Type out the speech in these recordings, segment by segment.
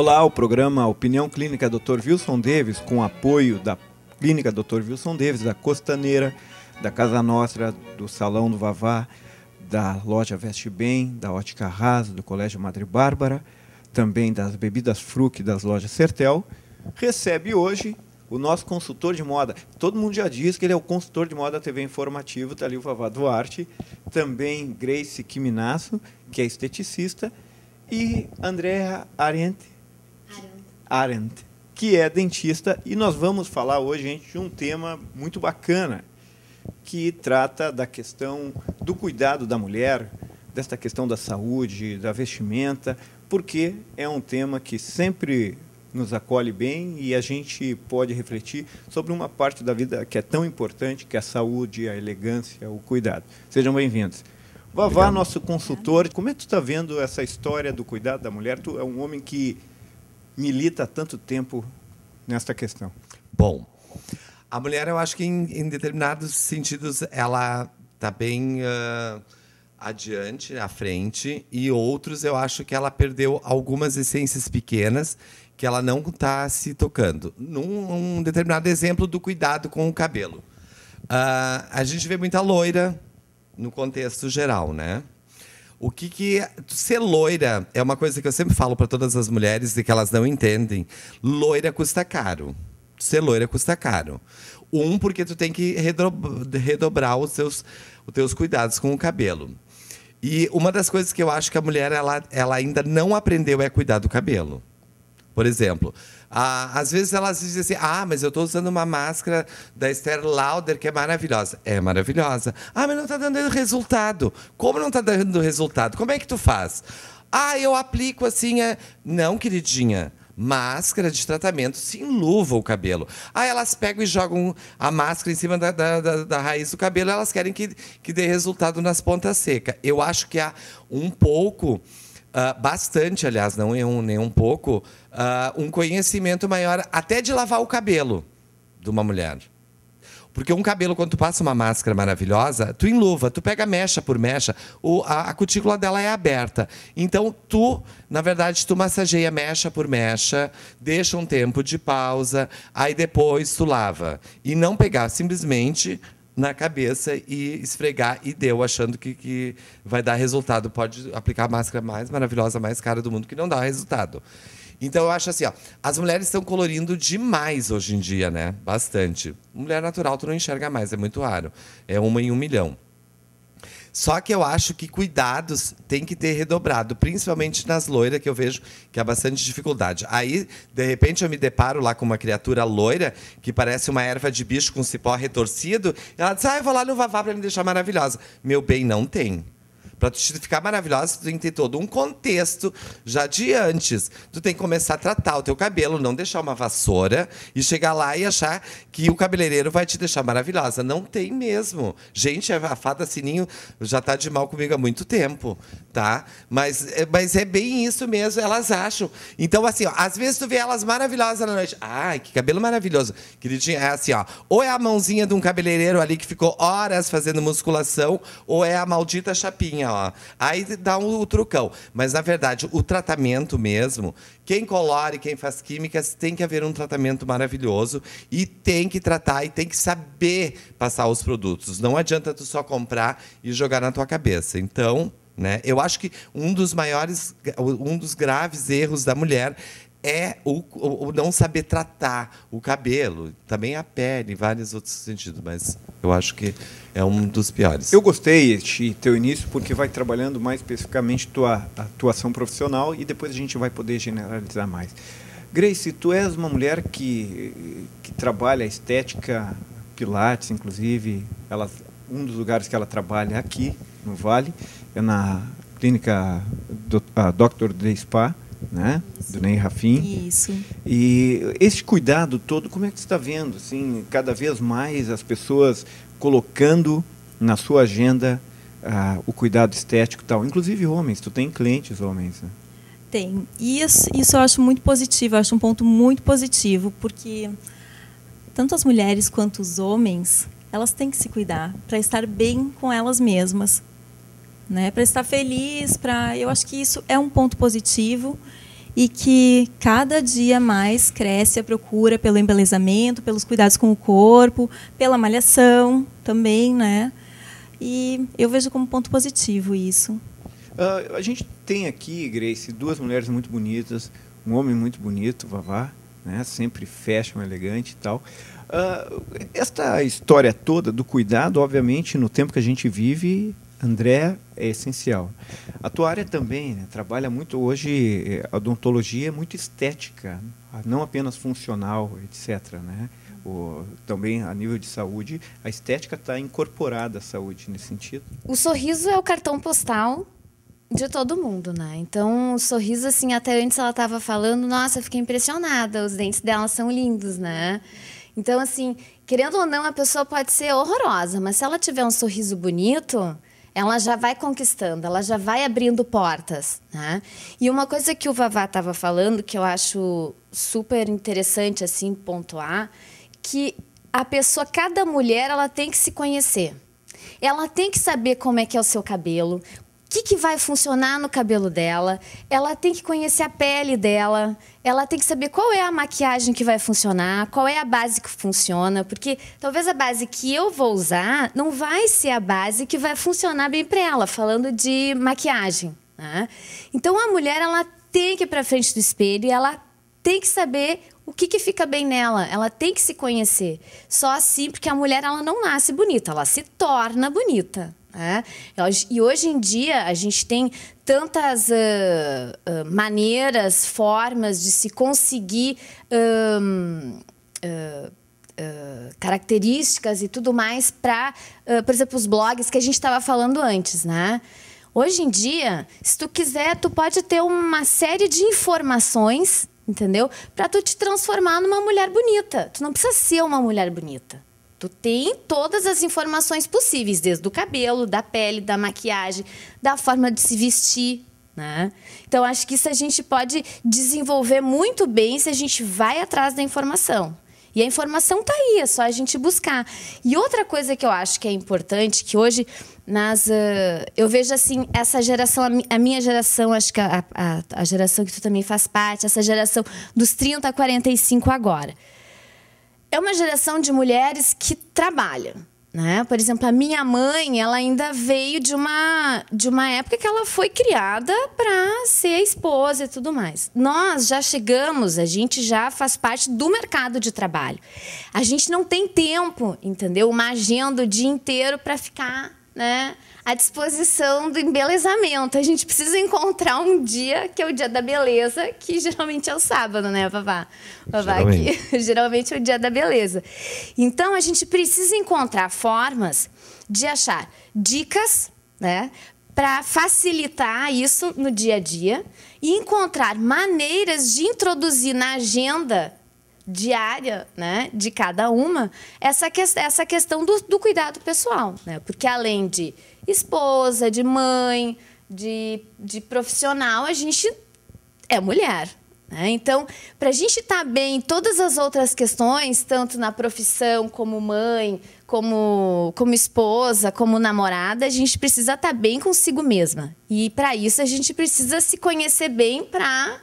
Olá, o programa Opinião Clínica Dr. Wilson Davis, com apoio da Clínica Dr. Wilson Davis, da Costaneira, da Casa Nostra, do Salão do Vavá, da Loja Veste Bem, da Ótica Rasa, do Colégio Madre Bárbara, também das bebidas Fruc das lojas Sertel, recebe hoje o nosso consultor de moda. Todo mundo já diz que ele é o consultor de moda da TV Informativo, está ali o Vavá Duarte, também Grace Kiminasso, que é esteticista, e Andréa Arendt, Arendt, que é dentista, e nós vamos falar hoje, gente, de um tema muito bacana, que trata da questão do cuidado da mulher, desta questão da saúde, da vestimenta, porque é um tema que sempre nos acolhe bem e a gente pode refletir sobre uma parte da vida que é tão importante, que é a saúde, a elegância, o cuidado. Sejam bem-vindos. Vavá, nosso consultor, como é que tu está vendo essa história do cuidado da mulher? Tu é um homem que milita há tanto tempo nesta questão? Bom, a mulher, eu acho que em, em determinados sentidos ela está bem uh, adiante, à frente, e outros eu acho que ela perdeu algumas essências pequenas que ela não está se tocando. Num um determinado exemplo do cuidado com o cabelo. Uh, a gente vê muita loira no contexto geral, né? O que que é, ser loira é uma coisa que eu sempre falo para todas as mulheres e que elas não entendem. Loira custa caro. Ser loira custa caro. Um porque tu tem que redobrar os teus os teus cuidados com o cabelo. E uma das coisas que eu acho que a mulher ela, ela ainda não aprendeu é cuidar do cabelo. Por exemplo, ah, às vezes elas dizem assim: ah, mas eu estou usando uma máscara da Esther Lauder que é maravilhosa. É maravilhosa. Ah, mas não está dando resultado. Como não está dando resultado? Como é que tu faz? Ah, eu aplico assim. É... Não, queridinha máscara de tratamento, se enluva o cabelo. Aí ah, elas pegam e jogam a máscara em cima da, da, da, da raiz do cabelo, elas querem que, que dê resultado nas pontas secas. Eu acho que há um pouco uh, bastante, aliás, não é um, nem um pouco, uh, um conhecimento maior até de lavar o cabelo de uma mulher. Porque um cabelo, quando tu passa uma máscara maravilhosa, tu enluva, tu pega mecha por mecha, o, a, a, cutícula dela é aberta. Então, tu, na verdade, tu massageia mecha por mecha, deixa um tempo de pausa, aí depois tu lava. E não pegar simplesmente na cabeça e esfregar e deu, achando que, que vai dar resultado. Pode aplicar a máscara mais maravilhosa, mais cara do mundo, que não dá resultado. Então eu acho assim, ó, as mulheres estão colorindo demais hoje em dia, né? Bastante. Mulher natural tu não enxerga mais, é muito raro. É uma em um milhão. Só que eu acho que cuidados tem que ter redobrado, principalmente nas loiras, que eu vejo que há bastante dificuldade. Aí, de repente, eu me deparo lá com uma criatura loira, que parece uma erva de bicho com cipó retorcido, e ela diz: Ah, eu vou lá no Vavá para me deixar maravilhosa. Meu bem, não tem. Para tu ficar maravilhosa, tu tem que ter todo um contexto já de antes. Tu tem que começar a tratar o teu cabelo, não deixar uma vassoura e chegar lá e achar que o cabeleireiro vai te deixar maravilhosa. Não tem mesmo. Gente, a fada Sininho já tá de mal comigo há muito tempo, tá? Mas, é, mas é bem isso mesmo, elas acham. Então, assim, ó, às vezes tu vê elas maravilhosas na noite. Ai, que cabelo maravilhoso. Queridinha, é assim, ó. Ou é a mãozinha de um cabeleireiro ali que ficou horas fazendo musculação, ou é a maldita chapinha ó. Aí dá um, o trucão. Mas, na verdade, o tratamento mesmo, quem colore, quem faz químicas, tem que haver um tratamento maravilhoso e tem que tratar e tem que saber passar os produtos. Não adianta tu só comprar e jogar na tua cabeça. Então, né? Eu acho que um dos maiores, um dos graves erros da mulher é o, o, não saber tratar o cabelo, também a pele, em vários outros sentidos, mas eu acho que é um dos piores. Eu gostei este teu início porque vai trabalhando mais especificamente tua atuação profissional e depois a gente vai poder generalizar mais. Grace, tu és uma mulher que, que trabalha estética, pilates, inclusive, ela, um dos lugares que ela trabalha aqui no Vale é na clínica do, a Dr. De Spa, né? Do Ney Rafim. Isso. E esse cuidado todo, como é que você está vendo? Assim, cada vez mais as pessoas colocando na sua agenda uh, o cuidado estético tal. Inclusive homens, tu tem clientes homens, né? Tem. E isso, isso eu acho muito positivo, eu acho um ponto muito positivo, porque tanto as mulheres quanto os homens, elas têm que se cuidar para estar bem com elas mesmas né? Para estar feliz, para eu acho que isso é um ponto positivo e que cada dia mais cresce a procura pelo embelezamento, pelos cuidados com o corpo, pela malhação também, né? E eu vejo como ponto positivo isso. Uh, a gente tem aqui, Grace, duas mulheres muito bonitas, um homem muito bonito, Vavá, né? Sempre fashion elegante e tal. Uh, esta história toda do cuidado, obviamente, no tempo que a gente vive, André é essencial. A tua área também né, trabalha muito hoje, a eh, odontologia é muito estética, não apenas funcional, etc. Né? O, também a nível de saúde, a estética está incorporada à saúde nesse sentido. O sorriso é o cartão postal de todo mundo, né? Então, o sorriso, assim, até antes ela estava falando, nossa, eu fiquei impressionada, os dentes dela são lindos, né? Então, assim, querendo ou não, a pessoa pode ser horrorosa, mas se ela tiver um sorriso bonito, ela já vai conquistando, ela já vai abrindo portas, né? E uma coisa que o Vavá estava falando que eu acho super interessante assim pontuar, que a pessoa, cada mulher, ela tem que se conhecer. Ela tem que saber como é que é o seu cabelo, que, que vai funcionar no cabelo dela, ela tem que conhecer a pele dela, ela tem que saber qual é a maquiagem que vai funcionar, qual é a base que funciona, porque talvez a base que eu vou usar não vai ser a base que vai funcionar bem para ela, falando de maquiagem. Né? Então a mulher ela tem que ir para frente do espelho e ela tem que saber o que, que fica bem nela. Ela tem que se conhecer. Só assim, porque a mulher ela não nasce bonita, ela se torna bonita. Né? E hoje em dia a gente tem tantas uh, uh, maneiras, formas de se conseguir um, uh, características e tudo mais para, por exemplo, os blogs que a gente estava falando antes, né? Hoje em dia, se tu quiser, tu pode ter uma série de informações, entendeu? Para tu te transformar numa mulher bonita. Tu não precisa ser uma mulher bonita. Tu tem todas as informações possíveis, desde o cabelo, da pele, da maquiagem, da forma de se vestir, né? Então, acho que isso a gente pode desenvolver muito bem se a gente vai atrás da informação. E a informação está aí, é só a gente buscar. E outra coisa que eu acho que é importante, que hoje nas, uh, eu vejo assim, essa geração, a, minha geração, acho que a, a, a geração que tu também faz parte, essa geração dos 30 a 45 agora é uma geração de mulheres que trabalham. Né? Por exemplo, a minha mãe, ela ainda veio de uma, de uma época que ela foi criada para ser esposa e tudo mais. Nós já chegamos, a gente já faz parte do mercado de trabalho. A gente não tem tempo, entendeu? Uma agenda o dia inteiro para ficar né? A disposição do embelezamento. A gente precisa encontrar um dia que é o dia da beleza, que geralmente é o sábado, né, Vavá? Vavá geralmente. geralmente é o dia da beleza. Então a gente precisa encontrar formas de achar dicas, né, para facilitar isso no dia a dia e encontrar maneiras de introduzir na agenda diária né, de cada uma essa, que, essa questão do, do cuidado pessoal. Né? Porque além de esposa, de mãe, de, de profissional, a gente é mulher. Né? Então, para a gente estar tá bem em todas as outras questões, tanto na profissão, como mãe, como, como esposa, como namorada, a gente precisa estar tá bem consigo mesma. E para isso a gente precisa se conhecer bem para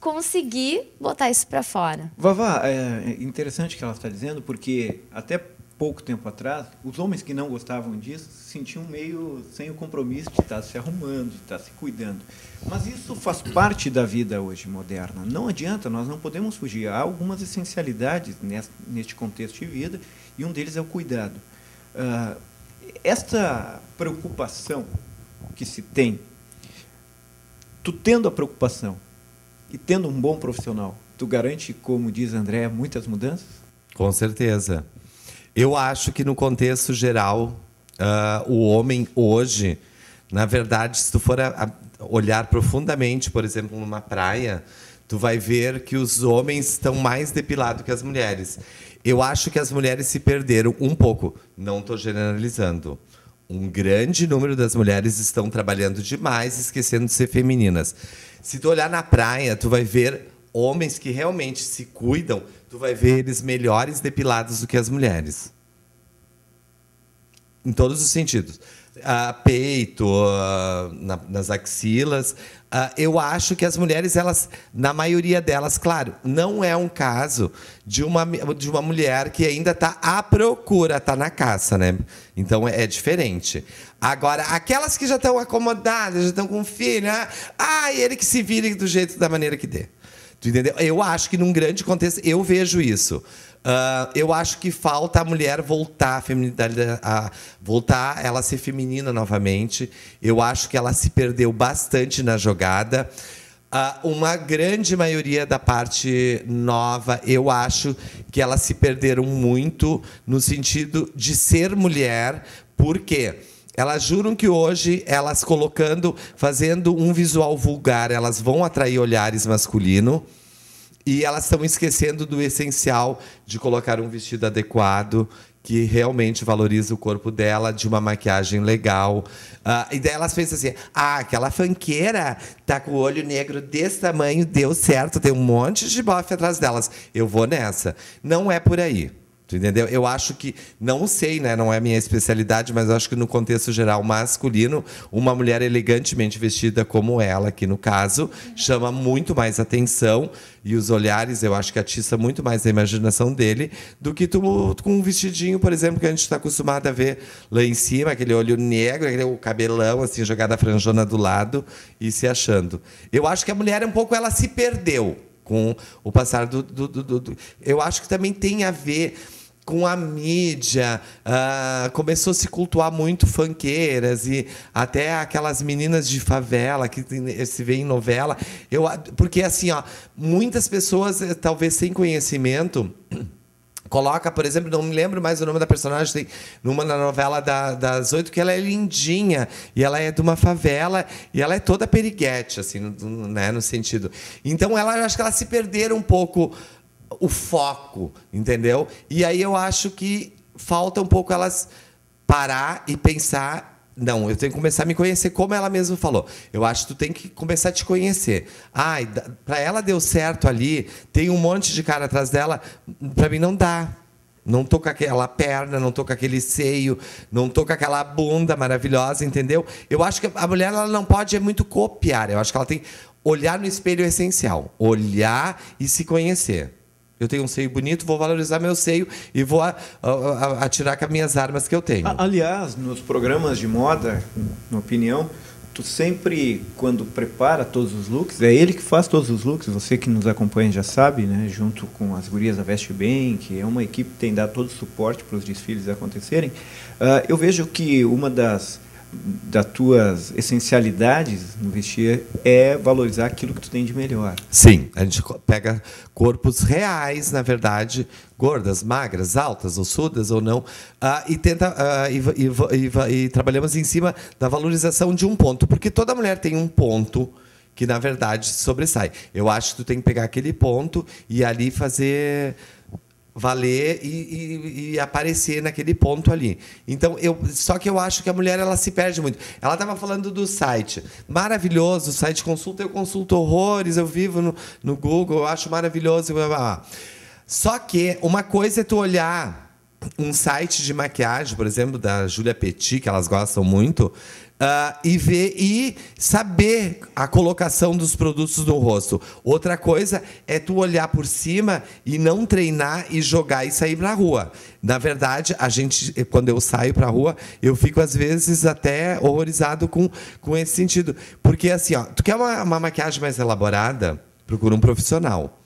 conseguir botar isso para fora. Vavá, é interessante o que ela está dizendo, porque até pouco tempo atrás, os homens que não gostavam disso se sentiam meio sem o compromisso de estar tá se arrumando, de estar tá se cuidando. Mas isso faz parte da vida hoje moderna. Não adianta, nós não podemos fugir. Há algumas essencialidades neste contexto de vida e um deles é o cuidado. Ah, esta preocupação que se tem, tu tendo a preocupação e tendo um bom profissional, tu garante, como diz André, muitas mudanças? Com certeza. Eu acho que no contexto geral, uh, o homem hoje, na verdade, se tu for a, a olhar profundamente, por exemplo, numa praia, tu vai ver que os homens estão mais depilados que as mulheres. Eu acho que as mulheres se perderam um pouco, não estou generalizando um grande número das mulheres estão trabalhando demais, esquecendo de ser femininas. Se tu olhar na praia, tu vai ver homens que realmente se cuidam, tu vai ver eles melhores depilados do que as mulheres. Em todos os sentidos a peito, a, na, nas axilas. Ah, eu acho que as mulheres, elas, na maioria delas, claro, não é um caso de uma, de uma mulher que ainda está à procura, está na caça, né? Então é, é diferente. Agora, aquelas que já estão acomodadas, já estão com filho, né? ah, ele que se vire do jeito da maneira que dê. Tu entendeu? Eu acho que num grande contexto, eu vejo isso. Uh, eu acho que falta a mulher voltar a feminidade, a voltar ela a ser feminina novamente. Eu acho que ela se perdeu bastante na jogada. Uh, uma grande maioria da parte nova, eu acho que elas se perderam muito no sentido de ser mulher, porque quê? Elas juram que hoje, elas colocando, fazendo um visual vulgar, elas vão atrair olhares masculino. E elas estão esquecendo do essencial de colocar um vestido adequado, que realmente valoriza o corpo dela, de uma maquiagem legal. Uh, e daí elas pensam assim: ah, aquela fanqueira tá com o olho negro desse tamanho, deu certo, tem um monte de bofe atrás delas. Eu vou nessa. Não é por aí. Tu entendeu? Eu acho que, não sei, né? Não é minha especialidade, mas eu acho que no contexto geral masculino, uma mulher elegantemente vestida como ela, aqui no caso, chama muito mais atenção e os olhares, eu acho que atiça muito mais a imaginação dele do que tu com um vestidinho, por exemplo, que a gente está acostumado a ver lá em cima, aquele olho negro, aquele cabelão, assim, jogada a franjona do lado e se achando. Eu acho que a mulher, um pouco, ela se perdeu com o passar do, do, do, do... Eu acho que também tem a ver com a mídia, uh, começou a se cultuar muito fanqueiras e até aquelas meninas de favela que eh, se vê em novela. Eu, porque assim, ó, muitas pessoas, eh, talvez sem conhecimento. coloca, por exemplo, não me lembro mais o nome da personagem, tem numa na novela da, das oito, que ela é lindinha, e ela é de uma favela, e ela é toda periguete, assim, no, né, no sentido. Então, ela, acho que ela se perderam um pouco o foco, entendeu? E aí eu acho que falta um pouco elas parar e pensar não, eu tenho que começar a me conhecer, como ela mesma falou. Eu acho que tu tem que começar a te conhecer. Ai, ah, para ela deu certo ali, tem um monte de cara atrás dela, para mim não dá. Não tô com aquela perna, não tô com aquele seio, não tô com aquela bunda maravilhosa, entendeu? Eu acho que a mulher ela não pode é muito copiar. Eu acho que ela tem olhar no espelho é essencial, olhar e se conhecer. Eu tenho um seio bonito, vou valorizar meu seio e vou atirar com as minhas armas que eu tenho. Aliás, nos programas de moda, na opinião, tu sempre, quando prepara todos os looks, é ele que faz todos os looks, você que nos acompanha já sabe, né? junto com as gurias da Veste Bem, que é uma equipe que tem dado todo o suporte para os desfiles acontecerem. Uh, eu vejo que uma das das tuas essencialidades no vestir é valorizar aquilo que tu tem de melhor. Sim, a gente pega corpos reais, na verdade, gordas, magras, altas, ossudas ou não, uh, e tenta uh, e, e, e, e, trabalhamos em cima da valorização de um ponto, porque toda mulher tem um ponto que na verdade sobressai. Eu acho que tu tem que pegar aquele ponto e ali fazer valer e, e, e, aparecer naquele ponto ali. Então eu só que eu acho que a mulher ela se perde muito. Ela estava falando do site maravilhoso, o site consulta eu consulto horrores, eu vivo no, no Google, eu acho maravilhoso. Blá, blá, blá. Só que uma coisa é tu olhar um site de maquiagem, por exemplo, da Julia Petit, que elas gostam muito, uh, e ver e saber a colocação dos produtos no rosto. Outra coisa é tu olhar por cima e não treinar e jogar e sair para rua. Na verdade, a gente, quando eu saio para rua, eu fico às vezes até horrorizado com, com esse sentido, porque assim, ó, tu quer uma, uma maquiagem mais elaborada, procura um profissional.